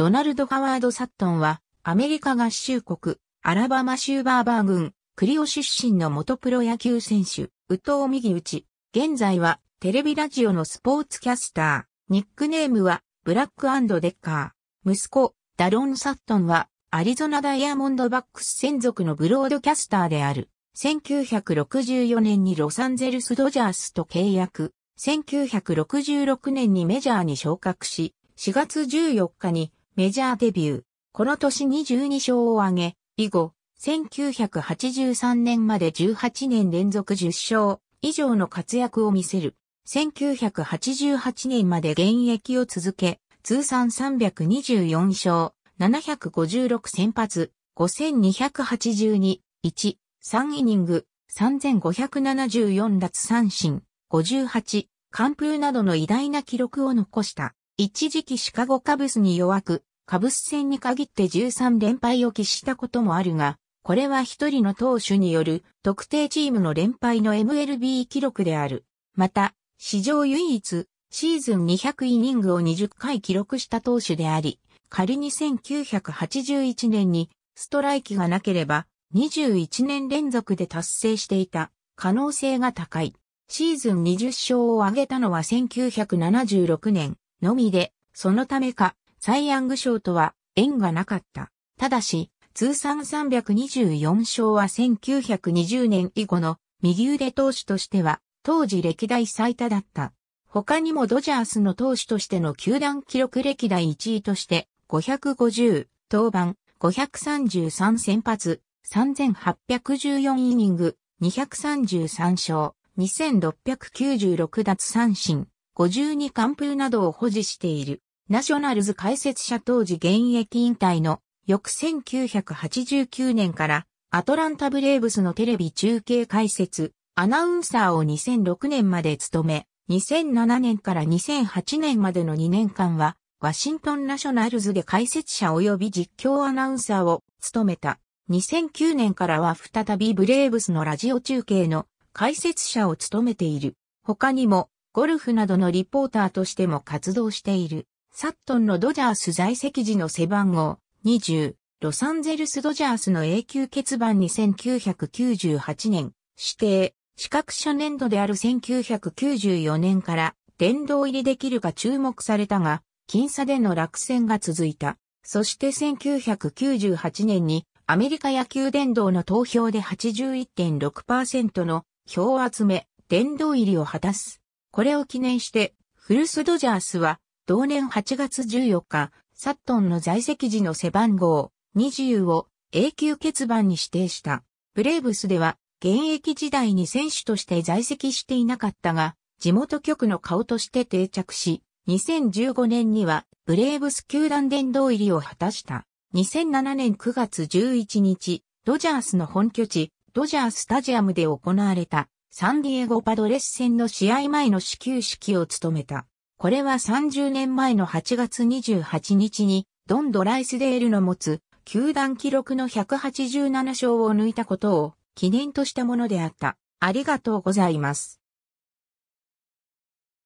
ドナルド・ハワード・サットンは、アメリカ合衆国、アラバマ州バーバー郡、クリオ出身の元プロ野球選手、ウミギ右チ。現在は、テレビラジオのスポーツキャスター。ニックネームは、ブラックデッカー。息子、ダロン・サットンは、アリゾナダイヤモンドバックス専属のブロードキャスターである。1964年にロサンゼルス・ドジャースと契約。1966年にメジャーに昇格し、4月14日にメジャーデビュー。この年22勝を挙げ、以後、1983年まで18年連続10勝以上の活躍を見せる。1988年まで現役を続け、通算324勝、756先発、5282、1、3イニング、3574奪三振、58、完封などの偉大な記録を残した。一時期シカゴカブスに弱く、カブス戦に限って13連敗を喫したこともあるが、これは一人の投手による特定チームの連敗の MLB 記録である。また、史上唯一、シーズン200イニングを20回記録した投手であり、仮に1981年にストライキがなければ、21年連続で達成していた可能性が高い。シーズン20勝を挙げたのは1976年のみで、そのためかサイ・ヤング賞とは縁がなかった。ただし、通算324勝は1920年以後の右腕投手としては当時歴代最多だった。他にもドジャースの投手としての球団記録歴代1位として550登板533先発3814イニング233勝2696奪三振52完封などを保持している。ナショナルズ解説者当時現役引退の翌1989年からアトランタブレーブスのテレビ中継解説、アナウンサーを2006年まで務め、2007年から2008年までの2年間は、ワシントンナショナルズで解説者及び実況アナウンサーを務めた。2009年からは再びブレーブスのラジオ中継の解説者を務めている。他にも、ゴルフなどのリポーターとしても活動している。サットンのドジャース在籍時の背番号20、ロサンゼルスドジャースの永久欠番に1998年、指定、資格初年度である1994年から殿堂入りできるか注目されたが、僅差での落選が続いた。そして1998年にアメリカ野球殿堂の投票で81.6%の票を集め、殿堂入りを果たす。これを記念して、ルスドジャースは同年8月14日、サットンの在籍時の背番号20を永久欠番に指定した。ブレーブスでは現役時代に選手として在籍していなかったが、地元局の顔として定着し、2015年にはブレーブス球団殿堂入りを果たした。2007年9月11日、ドジャースの本拠地、ドジャースタジアムで行われたサンディエゴパドレス戦の試合前の始球式を務めた。これは30年前の8月28日に、ドン・ドライスデールの持つ、球団記録の187勝を抜いたことを記念としたものであった。ありがとうございます。